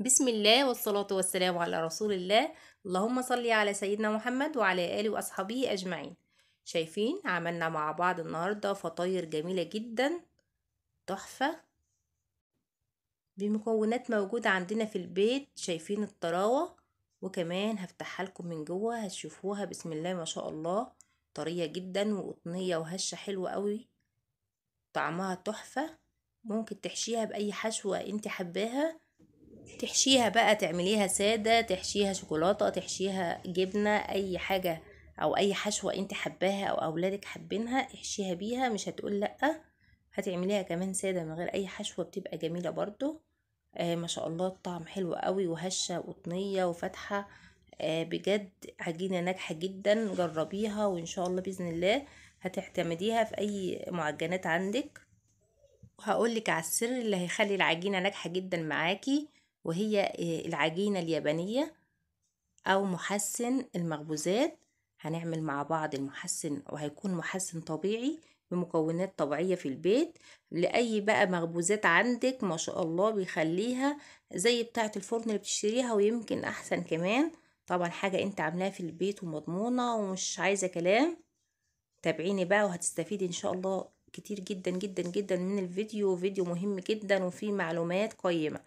بسم الله والصلاة والسلام على رسول الله اللهم صل على سيدنا محمد وعلى آله وأصحابه أجمعين شايفين عملنا مع بعض النهاردة فطاير جميلة جدا تحفة بمكونات موجودة عندنا في البيت شايفين الطراوة وكمان هفتحها لكم من جوه هتشوفوها بسم الله ما شاء الله طرية جدا وقطنية وهشة حلوة قوي طعمها تحفة ممكن تحشيها بأي حشوة انت حباها تحشيها بقى تعمليها سادة تحشيها شوكولاتة تحشيها جبنة اي حاجة او اي حشوة انت حباها او اولادك حابينها احشيها بيها مش هتقول لأ هتعمليها كمان سادة من غير اي حشوة بتبقى جميلة برضو آه ما شاء الله الطعم حلو قوي وهشة وطنية وفاتحة آه بجد عجينة ناجحة جدا جربيها وان شاء الله بإذن الله هتعتمديها في اي معجنات عندك وهقولك على السر اللي هيخلي العجينة ناجحة جدا معاكي وهي آه، العجينة اليابانية أو محسن المخبوزات هنعمل مع بعض المحسن وهيكون محسن طبيعي بمكونات طبيعية في البيت لأي بقى مخبوزات عندك ما شاء الله بيخليها زي بتاعة الفرن اللي بتشتريها ويمكن أحسن كمان طبعا حاجة انت عاملاها في البيت ومضمونة ومش عايزة كلام تابعيني بقى وهتستفيدي ان شاء الله كتير جدا جدا جدا من الفيديو فيديو مهم جدا وفيه معلومات قيمة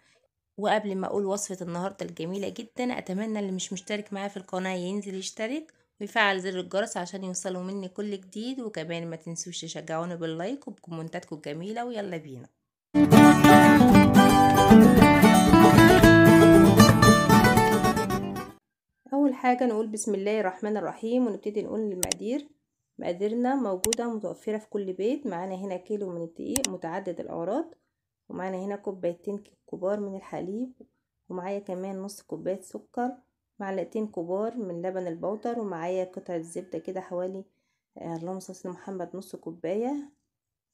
وقبل ما اقول وصفة النهاردة الجميلة جدا اتمنى اللي مش مشترك معايا في القناة ينزل يشترك ويفعل زر الجرس عشان يوصلوا مني كل جديد وكمان ما تنسوش تشجعوني باللايك وبكومنتاتكم الجميلة ويلا بينا اول حاجة نقول بسم الله الرحمن الرحيم ونبتدي نقول المقادير مقاديرنا موجودة متوفرة في كل بيت معانا هنا كيلو من الدقيق متعدد الاغراض ومعانا هنا كوبايتين كبار من الحليب ومعايا كمان نص كوبايه سكر معلقتين كبار من لبن البودر ومعايا قطعه زبده كده حوالي آه، اللهم صل محمد نص كوبايه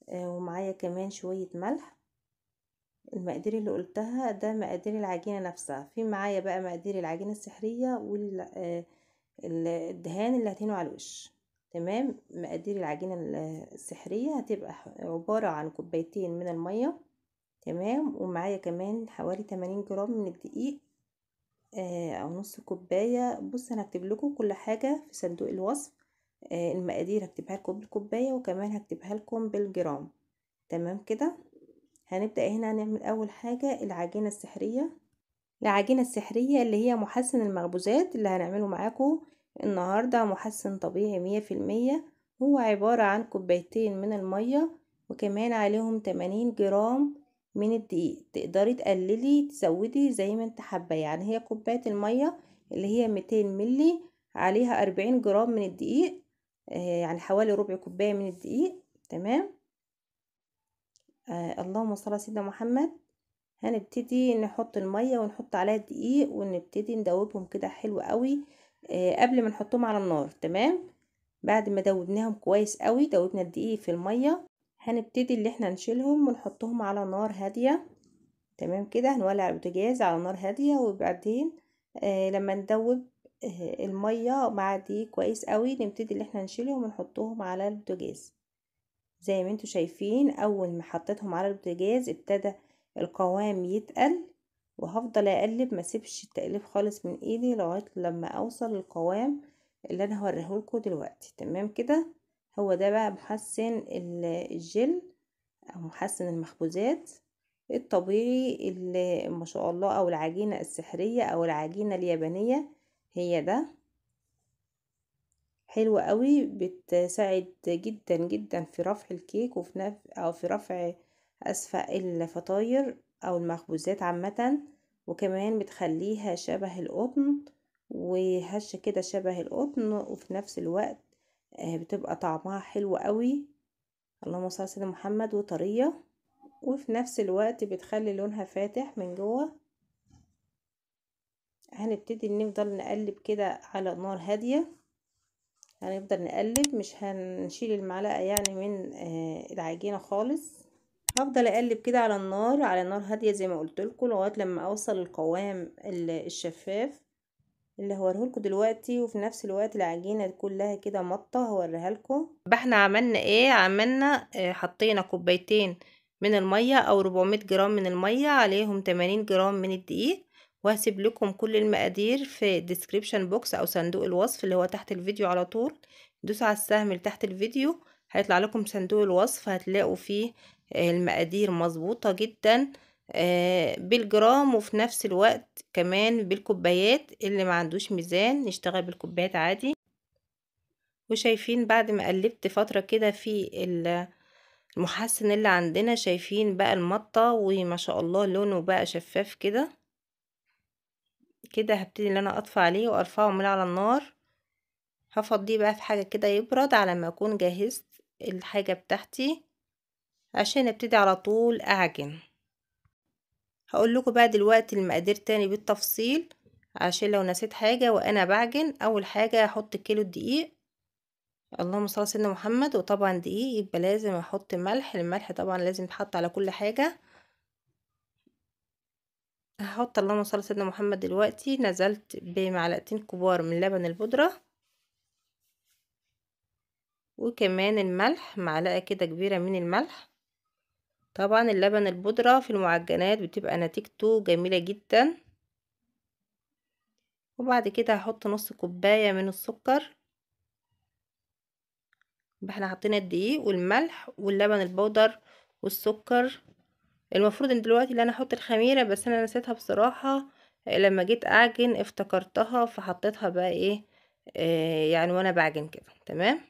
آه، ومعايا كمان شويه ملح المقادير اللي قلتها ده مقادير العجينه نفسها في معايا بقى مقادير العجينه السحريه والدهان آه، اللي هتنه على الوش تمام مقادير العجينه السحريه هتبقى عباره عن كوبايتين من الميه تمام ومعايا كمان حوالي 80 جرام من الدقيق آه او نص كوبايه بص انا هكتب لكم كل حاجه في صندوق الوصف آه المقادير هكتبها لكم بالكوبايه وكمان هكتبها لكم بالجرام تمام كده هنبدا هنا هنعمل اول حاجه العجينه السحريه العجينه السحريه اللي هي محسن المخبوزات اللي هنعمله معاكم النهارده محسن طبيعي مية في المية هو عباره عن كوبايتين من الميه وكمان عليهم 80 جرام من الدقيق تقدري تقللي تزودي زي ما انت حابه يعني هي كوبايه الميه اللي هي 200 مللي عليها 40 جرام من الدقيق آه، يعني حوالي ربع كوبايه من الدقيق تمام آه اللهم صل على سيدنا محمد هنبتدي نحط الميه ونحط عليها الدقيق ونبتدي ندوبهم كده حلو قوي آه قبل ما نحطهم على النار تمام بعد ما دوبناهم كويس قوي دوبنا الدقيق في الميه هنبتدي اللي احنا نشيلهم ونحطهم على نار هادية تمام كده هنولع البوتجاز على نار هادية وبعدين آه لما ندوب آه المية مع دي كويس قوي نبتدي اللي احنا نشيلهم ونحطهم على البوتجاز زي ما انتوا شايفين اول ما حطيتهم على البوتجاز ابتدى القوام يتقل وهفضل اقلب ما سيبش التقليب خالص من ايدي لغايه لما اوصل القوام اللي انا هوريهولكوا دلوقتي تمام كده هو ده بقى محسن الجل او محسن المخبوزات الطبيعي اللي ما شاء الله او العجينة السحرية او العجينة اليابانية هي ده حلوة قوي بتساعد جدا جدا في رفع الكيك وفي نف... او في رفع اسفل الفطاير او المخبوزات عامة وكمان بتخليها شبه القطن وهشة كده شبه القطن وفي نفس الوقت آه، بتبقى طعمها حلو قوي اللهم صل على سيدنا محمد وطريه وفي نفس الوقت بتخلي لونها فاتح من جوه هنبتدي نفضل نقلب كده على نار هاديه هنفضل نقلب مش هنشيل المعلقه يعني من آه، العجينه خالص هفضل اقلب كده على النار على نار هاديه زي ما قلت لكم لغايه لما اوصل القوام الشفاف اللي لكم دلوقتي وفي نفس الوقت العجينه كلها كده مطه هوريهالكوا احنا عملنا ايه عملنا آه، حطينا كوبايتين من الميه او 400 جرام من الميه عليهم 80 جرام من الدقيق وهسيب لكم كل المقادير في ديسكريبشن بوكس او صندوق الوصف اللي هو تحت الفيديو على طول دوسوا على السهم اللي تحت الفيديو هيطلع لكم صندوق الوصف هتلاقوا فيه آه، المقادير مظبوطه جدا آه، بالجرام وفي نفس الوقت كمان بالكوبايات اللي ما عندوش ميزان يشتغل بالكوبايات عادي وشايفين بعد ما قلبت فترة كده في المحسن اللي عندنا شايفين بقى المطة وما شاء الله لونه بقى شفاف كده كده هبتدي ان انا اطفي عليه وارفعه من على النار هفضيه بقى في حاجة كده يبرد على ما اكون جهزت الحاجة بتاعتي عشان ابتدي على طول اعجن هقول لكم بقى دلوقتي المقادير تاني بالتفصيل عشان لو نسيت حاجه وانا بعجن اول حاجه هحط كيلو الدقيق اللهم صل على سيدنا محمد وطبعا دقيق يبقى لازم احط ملح الملح طبعا لازم يتحط على كل حاجه هحط اللهم صل على سيدنا محمد دلوقتي نزلت بمعلقتين كبار من لبن البودره وكمان الملح معلقه كده كبيره من الملح طبعا اللبن البودرة في المعجنات بتبقى نتيجته جميلة جدا وبعد كده هحط نص كوباية من السكر احنا حطينا الدقيق والملح واللبن البودر والسكر المفروض ان دلوقتي اللي انا احط الخميرة بس انا نسيتها بصراحة لما جيت اعجن افتكرتها فحطيتها بقى ايه آه يعني وانا بعجن كده تمام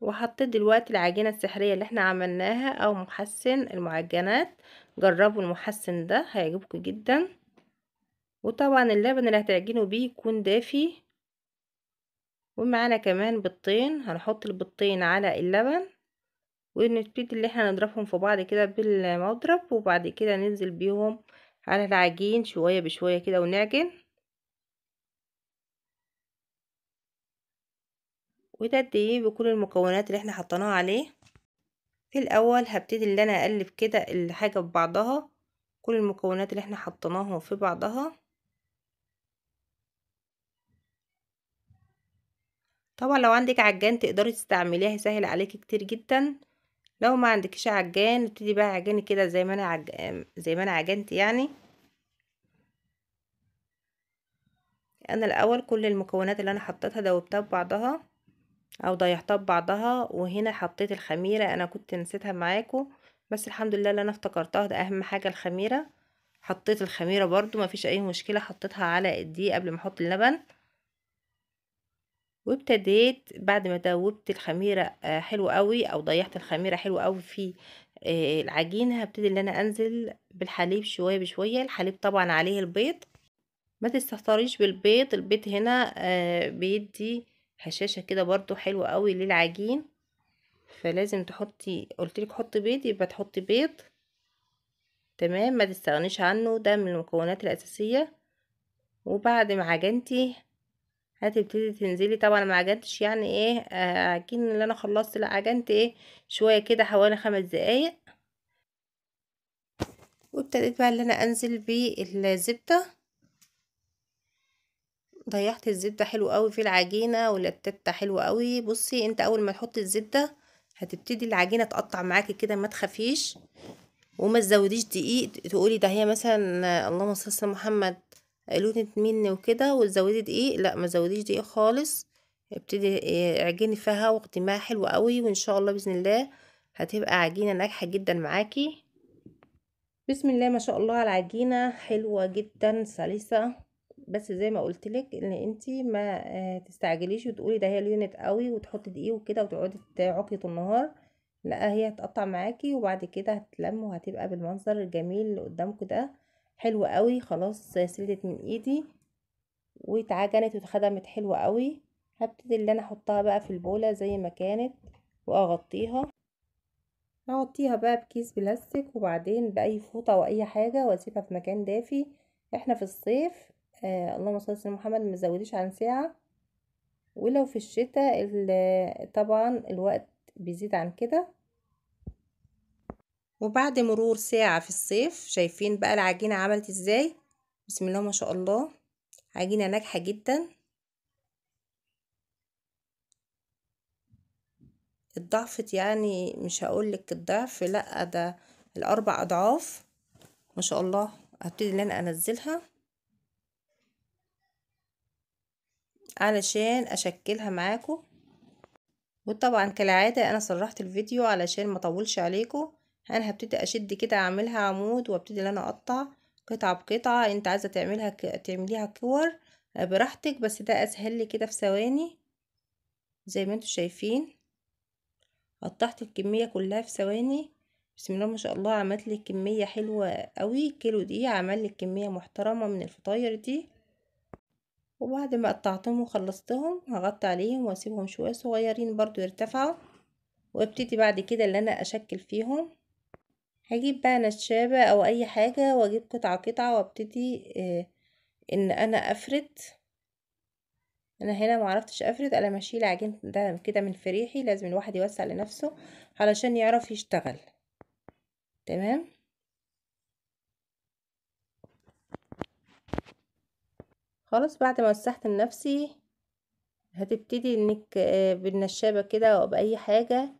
وحطيت دلوقتي العجينة السحرية اللي احنا عملناها او محسن المعجنات جربوا المحسن ده هيعجبكم جدا وطبعا اللبن اللي هتعجنوا بيه يكون دافي ومعانا كمان بيضتين هنحط البيضتين على اللبن ونبتدي اللي احنا نضربهم في بعض كده بالمضرب وبعد كده ننزل بيهم على العجين شوية بشوية كده ونعجن ايه بكل المكونات اللي احنا حطيناها عليه في الاول هبتدي اللي انا اقلب كده الحاجة في بعضها كل المكونات اللي احنا حطيناها في بعضها طبعا لو عندك عجان تقدري تستعمليها هيسهل عليكي كتير جدا لو ما عندكش عجان ابتدي بقى عجاني كده زي ما انا عج... زي ما انا عجنت يعني انا الاول كل المكونات اللي انا حطيتها دوبتها ببعضها او ضيعتها ببعضها وهنا حطيت الخميرة انا كنت نسيتها معاكم بس الحمد لله اللي انا افتكرتها ده اهم حاجة الخميرة حطيت الخميرة برضو مفيش اي مشكلة حطيتها على دي قبل ما احط اللبن وابتديت بعد ما دوبت الخميرة آه، حلو قوي او ضيعت الخميرة حلو قوي في آه، العجين هبتدي ان انا انزل بالحليب شوية بشوية الحليب طبعا عليه البيض ما تستهتريش بالبيض البيض هنا آه، بيدي هشاشة كده برضو حلوة قوي للعجين فلازم تحطي قلتلك حطي بيض يبقى تحطي بيض تمام ما تستغنيش عنه ده من المكونات الأساسية وبعد ما عجنتي هتبتدي تنزلي طبعا ما عجنتش يعني ايه عجين آه، اللي انا خلصت لا عجنت ايه شوية كده حوالي خمس دقايق وابتديت بقى اللي انا انزل بالزبدة ضيعت الزبدة حلو قوي في العجينة ولتتها حلو قوي بصي انت اول ما تحط الزبدة هتبتدي العجينة تقطع معاكي كده ما تخافيش وما تزوديش دقيق تقولي ده هي مثلا اللهم صل على محمد لونت مني وكده وتزودي دقيق لا ما تزوديش دقيق خالص ابتدي اعجني فيها واخدي معاها حلو قوي وان شاء الله باذن الله هتبقى عجينه ناجحه جدا معاكي بسم الله ما شاء الله على العجينه حلوه جدا سلسه بس زي ما قلت لك ان انت ما آه، تستعجليش وتقولي ده هي اليونت قوي وتحطي دقيق وكده وتقعدي تعقي طول النهار لا هي هتقطع معاكي وبعد كده هتلم وهتبقى بالمنظر الجميل اللي قدامكم ده حلو قوي خلاص سلدت من ايدي واتعجنت واتخدمت حلوه قوي هبتدي اللي انا احطها بقى في البوله زي ما كانت واغطيها هغطيها بقى بكيس بلاستيك وبعدين باي فوطه واي حاجه واسيبها في مكان دافي احنا في الصيف آه، اللهم صل على محمد ما تزوديش عن ساعه ولو في الشتاء طبعا الوقت بيزيد عن كده وبعد مرور ساعه في الصيف شايفين بقى العجينه عملت ازاي بسم الله ما شاء الله عجينه ناجحه جدا اتضعفت يعني مش هقولك الضعف لا ده الاربع اضعاف ما شاء الله هبتدي ان انا انزلها علشان اشكلها معاكم وطبعا كالعادة انا صرحت الفيديو علشان ما اطولش عليكم انا هبتدي اشد كده اعملها عمود وابتدي ان انا اقطع قطعة بقطعة انت عايزة تعملها ك... تعمليها كور براحتك بس ده اسهل لي كده في ثواني زي ما انتوا شايفين قطعت الكمية كلها في ثواني بسم الله ما شاء الله عملت لي كمية حلوة قوي كيلو دي عمل لي كمية محترمة من الفطاير دي وبعد ما قطعتهم وخلصتهم هغطي عليهم واسيبهم شوية صغيرين برضو يرتفعوا وابتدي بعد كده اللي انا اشكل فيهم هجيب بقى نشابة او اي حاجة واجيب قطعة قطعة وابتدي آه ان انا افرد انا هنا معرفتش افرد انا مشيل عجين ده كده من فريحي لازم الواحد يوسع لنفسه علشان يعرف يشتغل تمام خلاص بعد ما وسحت لنفسي هتبتدي انك آه، بالنشابة كده او باي حاجة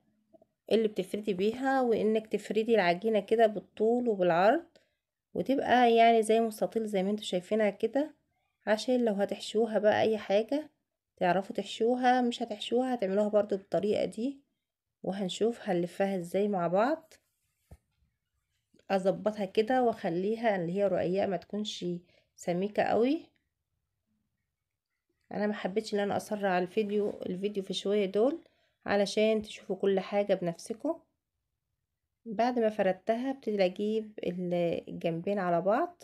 اللي بتفردي بيها وانك تفردي العجينة كده بالطول وبالعرض وتبقى يعني زي مستطيل زي ما انتوا شايفينها كده عشان لو هتحشوها بقى اي حاجة تعرفوا تحشوها مش هتحشوها هتعملوها برضو بالطريقة دي وهنشوف هنلفها ازاي مع بعض اظبطها كده واخليها اللي هي رؤية ما تكونش سميكة قوي انا ما حبيتش ان انا اسرع على الفيديو الفيديو في شويه دول علشان تشوفوا كل حاجه بنفسكم بعد ما فردتها ابتدي اجيب الجنبين على بعض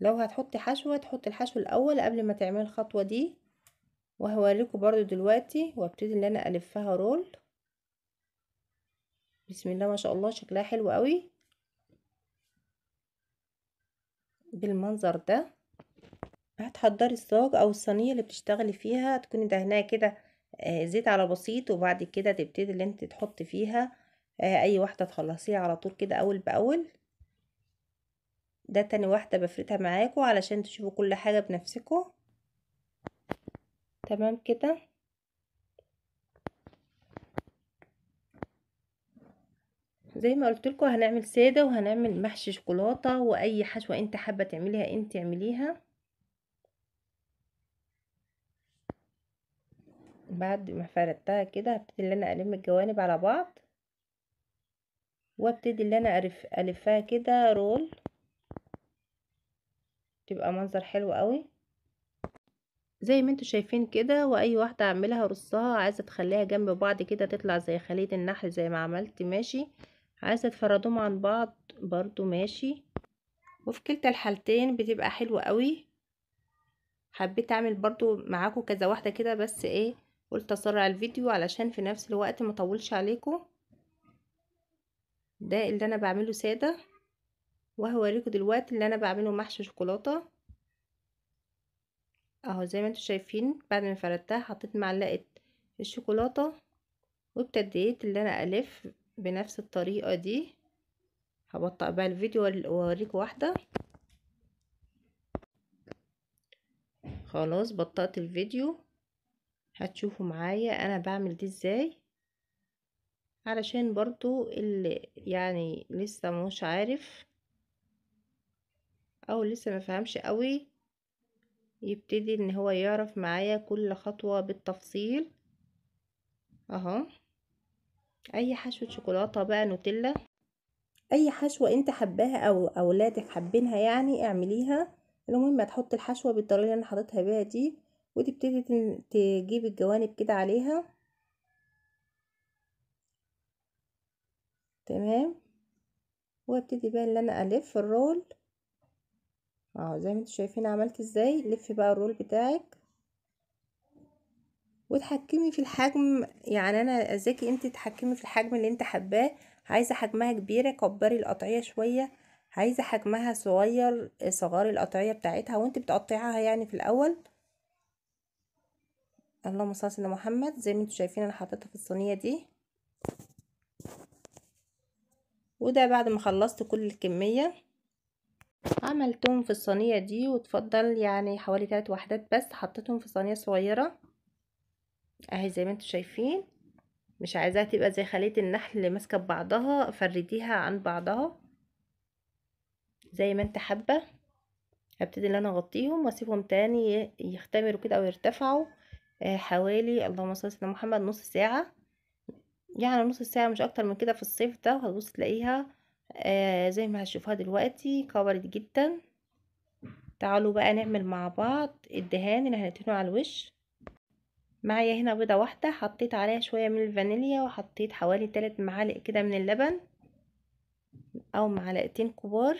لو هتحطي حشوه تحطي الحشو الاول قبل ما تعملي الخطوه دي وهوريكم برضو دلوقتي وابتدي ان انا الفها رول بسم الله ما شاء الله شكلها حلو قوي بالمنظر ده هتحضري الصاج او الصينيه اللي بتشتغلي فيها تكوني دهناها كده آه، زيت على بسيط وبعد كده تبتدي اللي انت تحطي فيها آه، اي واحده تخلصيها على طول كده اول باول ده تاني واحده بفرتها معاكو علشان تشوفوا كل حاجه بنفسكو تمام كده زي ما قلت لكم هنعمل ساده وهنعمل محشي شوكولاته واي حشوه انت حابه تعمليها انت اعمليها بعد ما فردتها كده هبتدي ان انا الم الجوانب على بعض وابتدي ان انا ألف الفها كده رول تبقى منظر حلو قوي زي ما انتوا شايفين كده واي واحده اعملها رصها عايزه تخليها جنب بعض كده تطلع زي خليه النحل زي ما عملت ماشي عايزه تفردهم عن بعض برضو ماشي وفي كلتا الحالتين بتبقى حلوه قوي حبيت اعمل برضو معاكم كذا واحده كده بس ايه قلت اسرع الفيديو علشان في نفس الوقت ما اطولش عليكم ده اللي انا بعمله ساده وهوريكم دلوقتي اللي انا بعمله محشي شوكولاته اهو زي ما انتم شايفين بعد ما فردتها حطيت معلقه الشوكولاته وابتديت اللي انا الف بنفس الطريقه دي هبطأ بقى الفيديو واوريكم واحده خلاص بطأت الفيديو هتشوفوا معايا انا بعمل دي ازاي علشان برضو اللي يعني لسه مش عارف او لسه ما فهمش قوي يبتدي ان هو يعرف معايا كل خطوة بالتفصيل اهو اي حشوة شوكولاتة بقى نوتيلا اي حشوة انت حباها او اولادك حابينها يعني اعمليها المهم هتحط الحشوة بالطريقة اللي انا حاططها بيها دي وتبتدي تجيب الجوانب كده عليها تمام وابتدي بقى ان انا الف الرول اهو زي ما انتوا شايفين عملت ازاي لف بقى الرول بتاعك وتحكمي في الحجم يعني انا ازيكي انت تحكمي في الحجم اللي انت حباه عايزه حجمها كبيره كبري القطعيه شويه عايزه حجمها صغير صغار القطعيه بتاعتها وانت بتقطعيها يعني في الاول اللهم صل على سيدنا محمد زي ما انتم شايفين انا حطيتها في الصينيه دي وده بعد ما خلصت كل الكميه عملتهم في الصينيه دي وتفضل يعني حوالي ثلاث وحدات بس حطيتهم في صينيه صغيره اهي زي ما انتم شايفين مش عايزاها تبقى زي خليه النحل اللي ماسكه ببعضها فرديها عن بعضها زي ما انت حابه هبتدي ان انا اغطيهم واسيبهم تاني يختمروا كده او يرتفعوا آه، حوالي اللهم صل على محمد نص ساعة يعني نص ساعة مش أكتر من كده في الصيف ده هتبص تلاقيها آه، زي ما هتشوفوها دلوقتي كبرت جدا تعالوا بقى نعمل مع بعض الدهان اللي هندهنه على الوش معايا هنا بيضة واحدة حطيت عليها شوية من الفانيليا وحطيت حوالي تلات معالق كده من اللبن او معلقتين كبار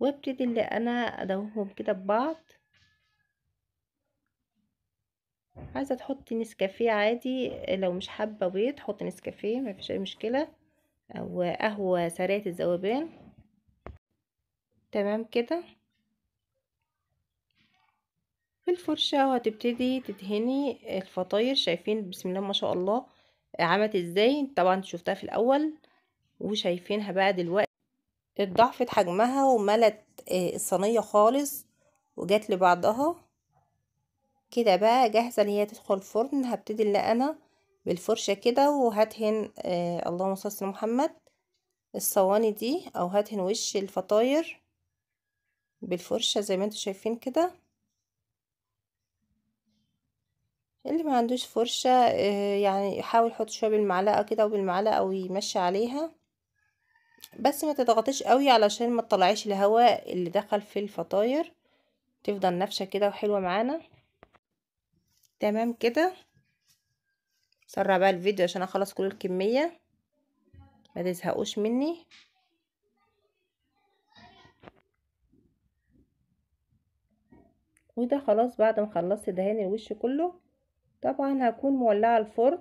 وابتدي اللي انا ادوهم كده ببعض عايزه تحطي نسكافيه عادي لو مش حابه بيض حطي نسكافيه ما فيش اي مشكله او قهوه سريعه الذوبان تمام كده الفرشه وهتبتدي تدهني الفطاير شايفين بسم الله ما شاء الله عملت ازاي طبعا شفتها في الاول وشايفينها بقى دلوقتي اتضاعفت حجمها وملت آه، الصينيه خالص وجات لبعضها كده بقى جاهزة ان هي تدخل الفرن هبتدي اللي انا بالفرشة كده وهدهن آه اللهم صل على محمد الصواني دي او هدهن وش الفطاير بالفرشة زي ما انتم شايفين كده اللي ما عندوش فرشة آه يعني يحاول يحط شوية بالمعلقة كده وبالمعلقة ويمشي عليها بس ما تضغطيش قوي علشان ما تطلعيش الهواء اللي دخل في الفطاير تفضل نافشه كده وحلوه معانا تمام كده سرع بقى الفيديو عشان اخلص كل الكمية ما تزهقوش مني وده خلاص بعد ما خلصت دهان الوش كله طبعا هكون مولعه الفرن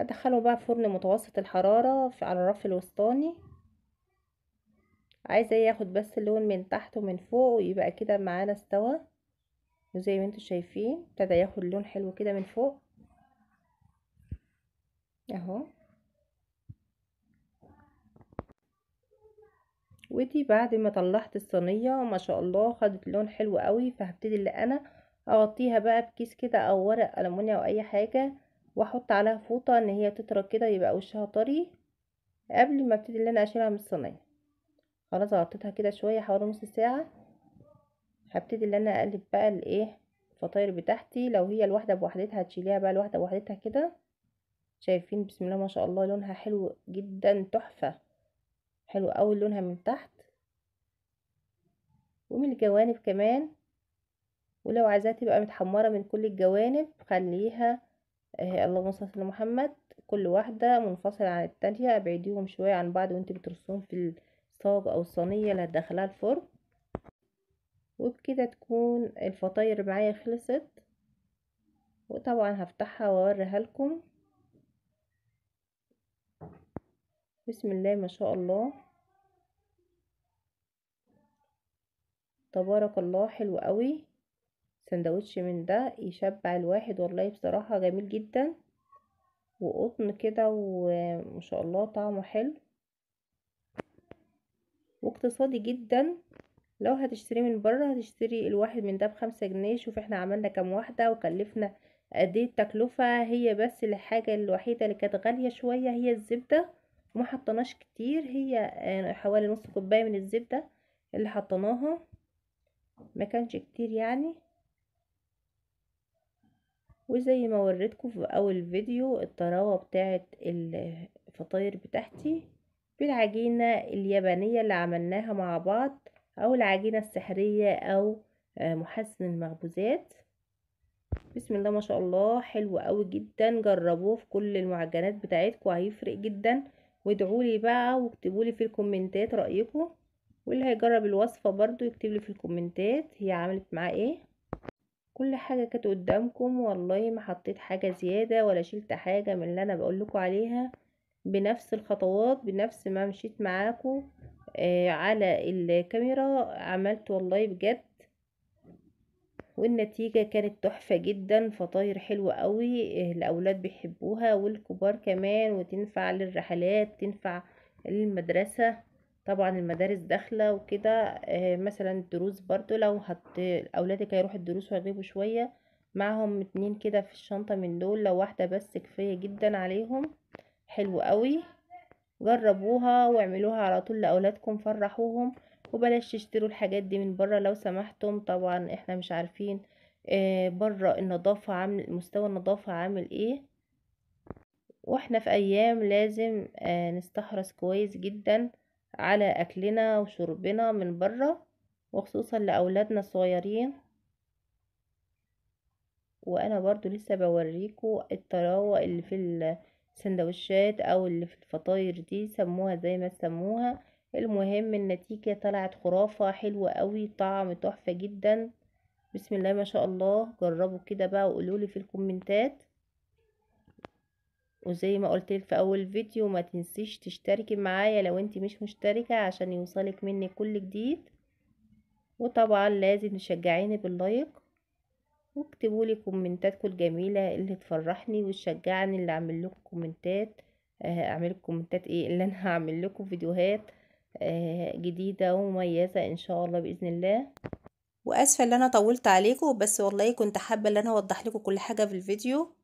هدخله بقى فرن متوسط الحراره على الرف الوسطاني عايزه ياخد بس اللون من تحت ومن فوق ويبقى كده معانا استوى وزي ما انتوا شايفين ابتدى ياخد لون حلو كده من فوق اهو ودي بعد ما طلعت الصينيه ما شاء الله خدت لون حلو قوي فهبتدي اللي انا اغطيها بقى بكيس كده او ورق المونيا او اي حاجه واحط عليها فوطه ان هي تطرى كده يبقى وشها طري قبل ما ابتدي ان انا اشيلها من الصينيه خلاص غطيتها كده شويه حوالي نص ساعه هبتدي ان انا اقلب بقى الايه الفطاير بتاعتي لو هي الواحده بوحدتها هتشيليها بقى الواحده بوحدتها كده شايفين بسم الله ما شاء الله لونها حلو جدا تحفه حلو قوي لونها من تحت ومن الجوانب كمان ولو عايزاها تبقى متحمره من كل الجوانب خليها آه اللهم صل على محمد كل واحده منفصله عن التانية ابعديهم شويه عن بعض وانت بترصهم في الصاج او الصينيه اللي هتدخلها الفرن وبكده تكون الفطاير معايا خلصت وطبعا هفتحها واوريها لكم بسم الله ما شاء الله تبارك الله حلو قوي سندوتش من ده يشبع الواحد والله بصراحة جميل جدا وقطن كده وما شاء الله طعمه حلو واقتصادي جدا لو هتشتريه من بره هتشتري الواحد من ده بخمسة جنيه شوف احنا عملنا كام واحدة وكلفنا قد ايه التكلفة هي بس الحاجة الوحيدة اللي كانت غالية شوية هي الزبدة وما حطناش كتير هي آه، حوالي نص كوباية من الزبدة اللي حطيناها ما كانش كتير يعني وزي ما وريتكم في اول فيديو الطراوه بتاعت الفطاير بتاعتي بالعجينه اليابانيه اللي عملناها مع بعض أو العجينة السحرية أو آه، محسن المخبوزات بسم الله ما شاء الله حلو قوي جدا جربوه في كل المعجنات بتاعتكم هيفرق جدا وادعولي بقى واكتبولي في الكومنتات رأيكم واللي هيجرب الوصفة برضو يكتبلي في الكومنتات هي عملت معاه ايه كل حاجة كانت قدامكم والله ما حطيت حاجة زيادة ولا شلت حاجة من اللي انا بقولكوا عليها بنفس الخطوات بنفس ما مشيت معاكم آه، على الكاميرا عملت والله بجد والنتيجة كانت تحفة جدا فطاير حلوة قوي الأولاد بيحبوها والكبار كمان وتنفع للرحلات تنفع للمدرسة طبعا المدارس داخلة وكده آه، مثلا الدروس برضو لو هت أولادك هيروحوا الدروس ويغيبوا شوية معهم اتنين كده في الشنطة من دول لو واحدة بس كفاية جدا عليهم حلو قوي جربوها واعملوها على طول لاولادكم فرحوهم وبلاش تشتروا الحاجات دي من بره لو سمحتم طبعا احنا مش عارفين آه، بره النظافة عامل مستوى النظافة عامل ايه واحنا في ايام لازم آه، نستحرص كويس جدا على اكلنا وشربنا من بره وخصوصا لاولادنا الصغيرين وانا برضو لسه بوريكم الطراوة اللي في سندوتشات او اللي في الفطاير دي سموها زي ما سموها المهم النتيجة طلعت خرافة حلوة قوي طعم تحفة جدا بسم الله ما شاء الله جربوا كده بقى وقولولي في الكومنتات وزي ما قلت في اول فيديو ما تنسيش تشتركي معايا لو انت مش مشتركة عشان يوصلك مني كل جديد وطبعا لازم تشجعيني باللايك واكتبوا لي كومنتاتكم الجميله اللي تفرحني وتشجعني اللي اعمل لكم كومنتات آه، اعمل لكم كومنتات ايه اللي انا هعمل لكم فيديوهات آه، جديده ومميزه ان شاء الله باذن الله واسفه ان انا طولت عليكم بس والله كنت حابه ان انا اوضح لكم كل حاجه في الفيديو